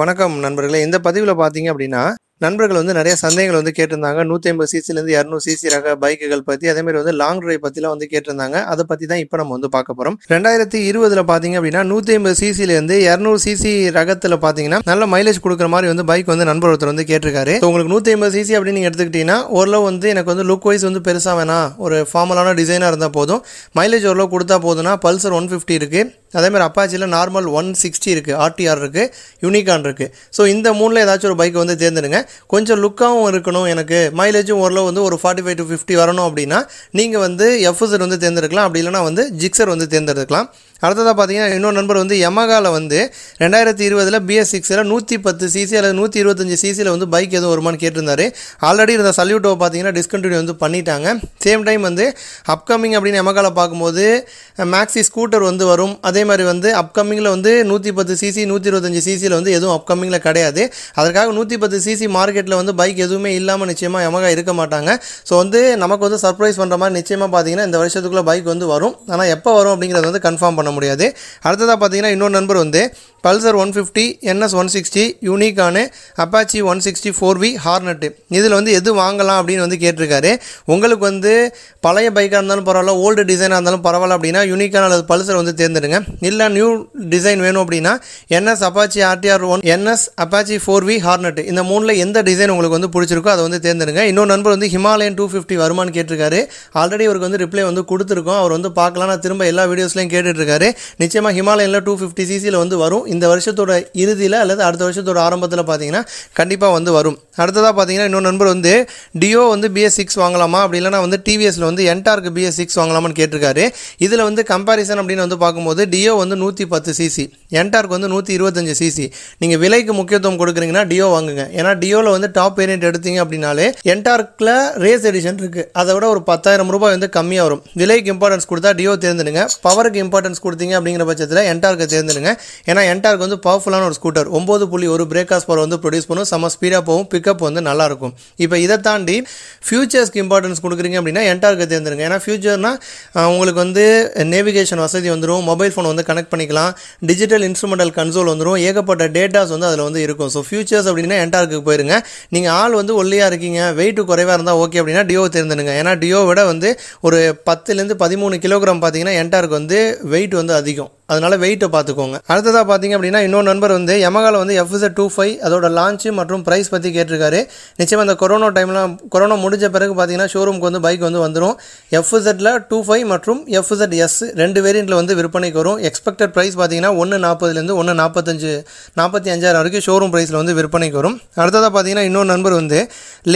வணக்கம் நண்பர்களே இந்த பதிவில் பார்த்தீங்க அப்படின்னா நண்பர்கள் வந்து நிறைய சந்தேகங்கள் வந்து கேட்டிருந்தாங்க நூற்றி ஐம்பது சிசிலேருந்து இரநூறு சிசி ரக பைக்குகள் பற்றி அதே மாதிரி வந்து லாங் டிரைவ் பற்றிலாம் வந்து கேட்டிருந்தாங்க அதை பற்றி தான் இப்போ நம்ம வந்து பார்க்க போகிறோம் ரெண்டாயிரத்தி இருபதில் பார்த்தீங்க அப்படின்னா நூற்றி ஐம்பது சிசிலேருந்து இரநூறு சிசி ரகத்தில் பார்த்தீங்கன்னா நல்ல மைலேஜ் கொடுக்குற மாதிரி வந்து பைக் வந்து நண்பர் ஒருத்தர் வந்து கேட்டிருக்காரு உங்களுக்கு நூற்றி ஐம்பது சிசி அப்படின்னு நீங்கள் எடுத்துக்கிட்டீங்கன்னா ஓரளவு வந்து எனக்கு வந்து லுக் வைஸ் வந்து பெருசாக வேணாம் ஒரு ஃபார்மலான டிசைனாக இருந்தால் போதும் மைலேஜ் ஓரளவு கொடுத்தா போதும்னா பல்சர் ஒன் ஃபிஃப்டி இருக்குது அதேமாதிரி அப்பாச்சியில் நார்மல் ஒன் சிக்ஸ்டி இருக்குது ஆர்டிஆர் இருக்குது யூனிகான் இருக்குது ஸோ இந்த மூணில் ஏதாச்சும் ஒரு பைக் வந்து தேர்ந்தெடுங்க கொஞ்சம் லுக்காகவும் இருக்கணும் எனக்கு மைலேஜும் ஓரளவு வந்து ஒரு ஃபார்ட்டி ஃபைவ் டு ஃபிஃப்டி வரணும் அப்படின்னா நீங்கள் வந்து எஃப்எஸ்எர் வந்து தேர்ந்தெடுக்கலாம் அப்படி இல்லைனா வந்து ஜிக்ஸர் வந்து தேர்ந்தெடுக்கலாம் அடுத்ததாக பார்த்தீங்கன்னா இன்னொரு நண்பர் வந்து எமகாவில் வந்து ரெண்டாயிரத்தி இருபதில் பிஎஸ் சிக்ஸில் நூற்றி பத்து சிசி அல்லது நூற்றி இருபத்தஞ்சி சிசியில் வந்து பைக் எதுவும் வருமானு கேட்டிருந்தார் ஆல்ரெடி இருந்த சல்யூட்டோ பார்த்தீங்கன்னா டிஸ்கண்டினியூ வந்து பண்ணிட்டாங்க சேம் டைம் வந்து அப்கமிங் அப்படின்னு எமகாவில் பார்க்கும்போது மேக்ஸி ஸ்கூட்டர் வந்து வரும் அதே அதே மாதிரி வந்து அப்கமிங்கில் வந்து நூற்றி பத்து சிசி நூற்றி இருபத்தஞ்சி சிசியில் வந்து எதுவும் அப்கமிங்கில் கிடையாது அதற்காக நூற்றி பத்து சிசி மார்க்கெட்டில் வந்து பைக் எதுவுமே இல்லாமல் நிச்சயமாக எமகா இருக்க மாட்டாங்க ஸோ வந்து நமக்கு வந்து சர்ப்ரைஸ் பண்ணுற மாதிரி நிச்சயமாக பார்த்தீங்கன்னா இந்த வருஷத்துக்குள்ளே பைக் வந்து வரும் ஆனால் எப்போ வரும் அப்படிங்கிறது வந்து கன்ஃபார்ம் பண்ண முடியாது அடுத்ததாக பார்த்தீங்கன்னா இன்னொரு நண்பர் வந்து Pulsar one fifty NS one sixty யூனிக்கானு Apache one sixty four V Hornet இதில் வந்து எது வாங்கலாம் அப்படின்னு வந்து கேட்டிருக்காரு உங்களுக்கு வந்து பழைய பைக்காக இருந்தாலும் பரவாயில்ல ஓல்டு டிசைனாக இருந்தாலும் பரவாயில்ல அப்படின்னா யூனிக்கான அல்லது பல்சர் வந்து தேர்ந்தெடுங்க இல்லை நியூ டிசைன் வேணும் அப்படின்னா NS Apache RTR one NS Apache four V Hornet இந்த மூணில் எந்த டிசைன் உங்களுக்கு வந்து பிடிச்சிருக்கோ அதை வந்து தேர்ந்தெடுங்க இன்னொரு நண்பர் வந்து ஹிமாலயன் டூ ஃபிஃப்டி வருமானு கேட்டிருக்காரு ஆல்ரெடி அவருக்கு வந்து ரிப்ளை வந்து கொடுத்துருக்கோம் அவர் வந்து பார்க்கலாம் நான் திரும்ப எல்லா வீடியோஸ்லையும் கேட்டுட்ருக்காரு நிச்சயமாக ஹிமாலயனில் டூ ஃபிஃப்டி சிசியில் வந்து வரும் இந்த வருஷத்தோட இறுதியில் அல்லது அடுத்த வருஷத்தோட ஆரம்பத்தில் பார்த்தீங்கன்னா கண்டிப்பாக வந்து வரும் அடுத்ததாக பார்த்தீங்கன்னா இன்னொரு நண்பர் வந்து டியோ வந்து பிஎஸ் சிக்ஸ் வாங்கலாமா அப்படி இல்லைனா வந்து டிவிஎஸில் வந்து என்டார்க்கு பிஎஸ் சிக்ஸ் வாங்கலாமான்னு கேட்டிருக்காரு இதில் வந்து கம்பாரிசன் அப்படின்னு வந்து பார்க்கும்போது டியோ வந்து நூற்றி பத்து சிசி என்டார்க் வந்து நூற்றி இருபத்தஞ்சு சிசி நீங்கள் விலைக்கு முக்கியத்துவம் கொடுக்குறீங்கன்னா டியோ வாங்குங்க ஏன்னா டியோவில் வந்து டாப் வேரியன்ட் எடுத்தீங்க அப்படின்னாலே என்டார்க்கில் ரேஸ் எடிஷன் இருக்குது அதை விட ஒரு பத்தாயிரம் ரூபாய் வந்து கம்மியாக வரும் விலைக்கு இம்பார்ட்டன்ஸ் கொடுத்தா டியோ தேர்ந்தெடுங்க பவருக்கு இம்பார்ட்டன்ஸ் கொடுத்தீங்க அப்படிங்கிற பட்சத்தில் என்டார்க்கை தேர்ந்தெடுங்க ஏன்னா என் வெண்டார்க் வந்து பவர்ஃபுல்லான ஒரு ஸ்கூட்டர் ஒம்பது புள்ளி ஒரு பிரேக்காஸ் பவர் வந்து ப்ரொடியூஸ் பண்ணும் செம்ம ஸ்பீடாக போகும் பிக்கப் வந்து நல்லாயிருக்கும் இப்போ இதை தாண்டி ஃபியூச்சர்ஸ்க்கு இம்பார்ட்டன்ஸ் கொடுக்குறீங்க அப்படின்னா என்டார்க்கை தேர்ந்தெடுங்க ஏன்னா ஃபியூச்சர்னால் உங்களுக்கு வந்து நேவிகேஷன் வசதி வந்துடும் மொபைல் ஃபோன் வந்து கனெக்ட் பண்ணிக்கலாம் டிஜிட்டல் இன்ஸ்ட்ருமெண்டல் கன்சோல் வந்துடும் ஏகப்பட்ட டேட்டாஸ் வந்து அதில் வந்து இருக்கும் ஸோ ஃபியூச்சர்ஸ் அப்படின்னா என்டார்க்கு போயிருங்க நீங்கள் ஆள் வந்து ஒல்லியாக இருக்கீங்க வெயிட்டு குறைவாக இருந்தால் ஓகே அப்படின்னா டியோ தேர்ந்தெடுங்க ஏன்னா டியோ விட வந்து ஒரு பத்துலேருந்து பதிமூணு கிலோகிராம் பார்த்தீங்கன்னா என்டார்க்கு வந்து வெயிட் வந்து அதிகம் அதனால் வெயிட்டை பார்த்துக்கோங்க அடுத்ததாக பார்த்தீங்க அப்படின்னா இன்னொரு நண்பர் வந்து எமகால வந்து எஃப்இசட் டூ ஃபைவ் அதோட லான்ச்சு மற்றும் ப்ரைஸ் பற்றி கேட்டிருக்காரு நிச்சயம் அந்த கொரோனா டைம்லாம் கொரோனா முடிஞ்ச பிறகு பார்த்தீங்கன்னா ஷோரூமுக்கு வந்து பைக் வந்து வந்துடும் எஃப்இசட்டில் டூ ஃபைவ் மற்றும் எஃப்இசட் எஸ் ரெண்டு வேரியண்ட்டில் வந்து விற்பனைக்கு வரும் எக்ஸ்பெக்டட் ப்ரைஸ் பார்த்தீங்கன்னா ஒன்று நாற்பதுலேருந்து ஒன்று நாற்பத்தஞ்சு நாற்பத்தி அஞ்சாயிரம் வரைக்கும் ஷோரூம் ப்ரைஸில் வந்து விற்பனைக்கு வரும் அடுத்ததாக பார்த்தீங்கன்னா இன்னொரு நண்பர் வந்து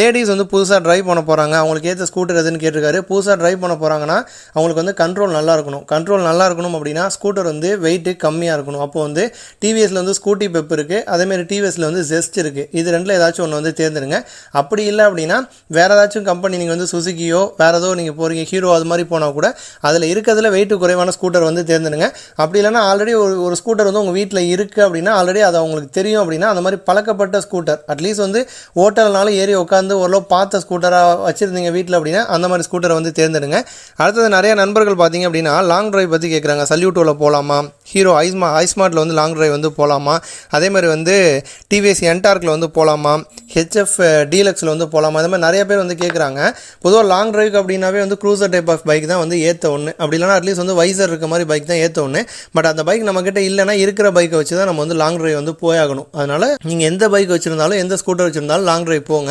லேடிஸ் வந்து புதுசாக ட்ரைவ் பண்ண போகிறாங்க அவங்களுக்கு ஏற்ற ஸ்கூட்டர் எதுன்னு கேட்டிருக்காரு புதுசாக ட்ரைவ் பண்ண போகிறாங்கன்னா அவங்களுக்கு வந்து கண்ட்ரோல் நல்லா இருக்கணும் கண்ட்ரோல் நல்லா இருக்கணும் அப்படின்னா ஸ்கூட்டர் வந்து வந்து வெயிட்டு கம்மியாக இருக்கணும் அப்போ வந்து டிவிஎஸ்ல வந்து ஸ்கூட்டி பெப் இருக்குது அதேமாரி டிவிஎஸ்ல வந்து ஜெஸ்ட் இருக்குது இது ரெண்டில் ஏதாச்சும் ஒன்று வந்து தேர்ந்தெடுங்க அப்படி இல்லை அப்படின்னா வேறு ஏதாச்சும் கம்பெனி நீங்கள் வந்து சுசுக்கியோ வேறு ஏதோ நீங்கள் போகிறீங்க ஹீரோ அது மாதிரி போனால் கூட அதில் இருக்கிறதுல வெயிட்டு குறைவான ஸ்கூட்டர் வந்து தேர்ந்தெடுங்க அப்படி இல்லைனா ஆல்ரெடி ஒரு ஒரு ஸ்கூட்டர் வந்து உங்கள் வீட்டில் இருக்குது அப்படின்னா ஆல்ரெடி அது அவங்களுக்கு தெரியும் அப்படின்னா அந்த மாதிரி பழக்கப்பட்ட ஸ்கூட்டர் அட்லீஸ்ட் வந்து ஹோட்டல்னால ஏறி உட்காந்து ஓரளவு பார்த்த ஸ்கூட்டராக வச்சுருந்தீங்க வீட்டில் அப்படின்னா அந்த மாதிரி ஸ்கூட்டரை வந்து தேர்ந்தெடுங்க அடுத்தது நிறைய நண்பர்கள் பார்த்தீங்க அப்படின்னா லாங் டிரைவ் பற்றி கேட்குறாங்க சல்யூட்டோவில் போகலாம் போகலாமா ஹீரோ ஐஸ்மா ஐஸ்மார்ட்டில் வந்து லாங் ட்ரைவ் வந்து போகலாமா அதே மாதிரி வந்து டிவிஎஸ் என்டார்க்கில் வந்து போகலாமா ஹெச்எஃப் டீலக்ஸில் வந்து போகலாமா அது மாதிரி நிறைய பேர் வந்து கேட்குறாங்க பொதுவாக லாங் ட்ரைவ் அப்படின்னாவே வந்து க்ரூசர் டைப் ஆஃப் பைக் தான் வந்து ஏற்ற ஒன்று அப்படி இல்லைனா அட்லீஸ்ட் வந்து வைசர் இருக்க மாதிரி பைக் தான் ஏற்ற ஒன்று பட் அந்த பைக் நம்மக்கிட்ட இல்லைனா இருக்கிற பைக்கை வச்சு தான் நம்ம வந்து லாங் ட்ரைவ் வந்து போயாகணும் அதனால் நீங்கள் எந்த பைக் வச்சுருந்தாலும் எந்த ஸ்கூட்டர் வச்சுருந்தாலும் லாங் ட்ரைவ் போங்க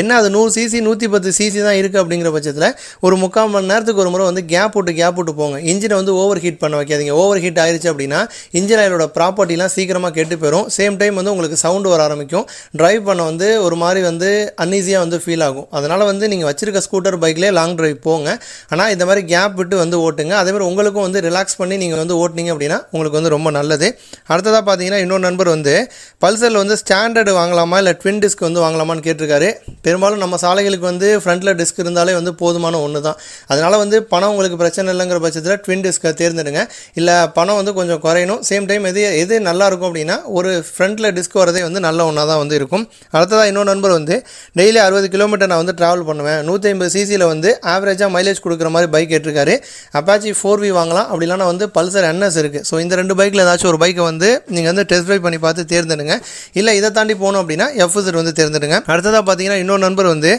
என்ன அது நூறு சிசி நூற்றி பத்து சிசி தான் இருக்குது அப்படிங்கிற பட்சத்தில் ஒரு முக்கால் மணி நேரத்துக்கு ஒரு முறை வந்து கேப் போட்டு கேப் போட்டு போங்க இன்ஜினை வந்து ஓவர் ஹீட் பண்ண வைக்காதீங்க ஓவர் ஹீட் ஹீட் ஆயிடுச்சு அப்படின்னா இன்ஜின் ஆயிலோட ப்ராப்பர்ட்டிலாம் சீக்கிரமாக கெட்டு போயிடும் சேம் டைம் வந்து உங்களுக்கு சவுண்டு வர ஆரம்பிக்கும் ட்ரைவ் பண்ண வந்து ஒரு மாதிரி வந்து அன்ஈஸியாக வந்து ஃபீல் ஆகும் அதனால் வந்து நீங்கள் வச்சிருக்க ஸ்கூட்டர் பைக்லேயே லாங் ட்ரைவ் போங்க ஆனால் இந்த மாதிரி கேப் விட்டு வந்து ஓட்டுங்க அதேமாதிரி உங்களுக்கும் வந்து ரிலாக்ஸ் பண்ணி நீங்கள் வந்து ஓட்டினீங்க அப்படின்னா உங்களுக்கு வந்து ரொம்ப நல்லது அடுத்ததாக பார்த்தீங்கன்னா இன்னொரு நண்பர் வந்து பல்சரில் வந்து ஸ்டாண்டர்டு வாங்கலாமா இல்லை ட்வின் டிஸ்க் வந்து வாங்கலாமான்னு கேட்டிருக்காரு பெரும்பாலும் நம்ம சாலைகளுக்கு வந்து ஃப்ரண்ட்டில் டிஸ்க் இருந்தாலே வந்து போதுமான ஒன்று தான் அதனால் வந்து பணம் உங்களுக்கு பிரச்சனை இல்லைங்கிற பட்சத்தில் ட்வின் டிஸ்க்கை தேர்ந்தெடுங்க இல்லை பணம் வந்து கொஞ்சம் குறையணும் சேம் டைம் எது எது நல்லாயிருக்கும் அப்படின்னா ஒரு ஃப்ரண்ட்டில் டிஸ்க் வரதே வந்து நல்ல ஒன்றா தான் வந்து இருக்கும் அடுத்ததாக இன்னொரு நண்பர் வந்து டெய்லி அறுபது கிலோமீட்டர் நான் வந்து ட்ராவல் பண்ணுவேன் நூற்றி ஐம்பது சிசியில் வந்து ஆவரேஜாக மைலேஜ் கொடுக்குற மாதிரி பைக் ஏற்றிருக்காரு அப்பாச்சி ஃபோர் வி வாங்கலாம் அப்படிலாம் வந்து பல்சர் என்எஸ் இருக்குது ஸோ இந்த ரெண்டு பைக்கில் ஏதாச்சும் ஒரு பைக்கை வந்து நீங்கள் வந்து டெஸ்ட் ட்ரைவ் பண்ணி பார்த்து தேர்ந்தெடுங்க இல்லை இதை தாண்டி போகணும் அப்படின்னா எஃப்இசட் வந்து தேர்ந்தெடுங்க அடுத்ததாக பார்த்தீங்கன்னா இன்னொரு நண்பர் வந்து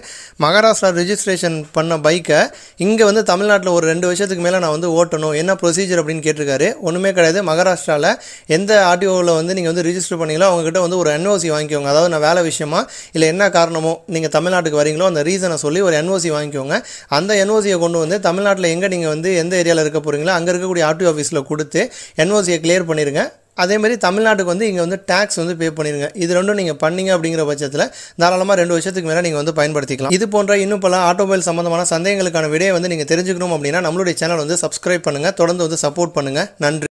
மகாராஷ்டிரா ரிஜிஸ்ட்ரேஷன் பண்ண பைக்கை இங்கே வந்து தமிழ்நாட்டில் ஒரு ரெண்டு வருஷத்துக்கு மேலே நான் வந்து ஓட்டணும் என்ன ப்ரொசீஜர் அப்படின்னு கேட்டிருக்காரு ஒன்றுமே கிடையாது மகாராஷ்டிராவில் எந்த ஆர்டிஓவில் வந்து நீங்கள் வந்து ரிஜிஸ்டர் பண்ணீங்களோ அவங்ககிட்ட வந்து ஒரு என்ஓசி வாங்கிக்கோங்க அதாவது நான் வேலை விஷயமா இல்லை என்ன காரணமோ நீங்கள் தமிழ்நாட்டுக்கு வரீங்களோ அந்த ரீசனை சொல்லி ஒரு என்ஓசி வாங்கிக்கோங்க அந்த என்ஓசியை கொண்டு வந்து தமிழ்நாட்டில் எங்கே நீங்கள் வந்து எந்த ஏரியாவில் இருக்க போகிறீங்களோ அங்கே இருக்கக்கூடிய ஆர்டிஓ ஆஃபீஸில் கொடுத்து என்ஓசியை கிளியர் பண்ணிடுங்க அதேமாதிரி தமிழ்நாட்டுக்கு வந்து இங்கே வந்து டேக்ஸ் வந்து பே பண்ணிடுங்க இது ரெண்டும் நீங்கள் பண்ணீங்க அப்படிங்கிற பட்சத்தில் தாராளமாக ரெண்டு வருஷத்துக்கு மேலே நீங்கள் வந்து பயன்படுத்திக்கலாம் இது போன்ற இன்னும் பல ஆட்டோமொபைல் சம்மந்தமான சந்தேகங்களுக்கான விடையை வந்து நீங்கள் தெரிஞ்சுக்கணும் அப்படின்னா நம்மளுடைய சேனல் வந்து சப்ஸ்கிரைப் பண்ணுங்கள் தொடர்ந்து வந்து சப்போர்ட் பண்ணுங்கள் நன்றி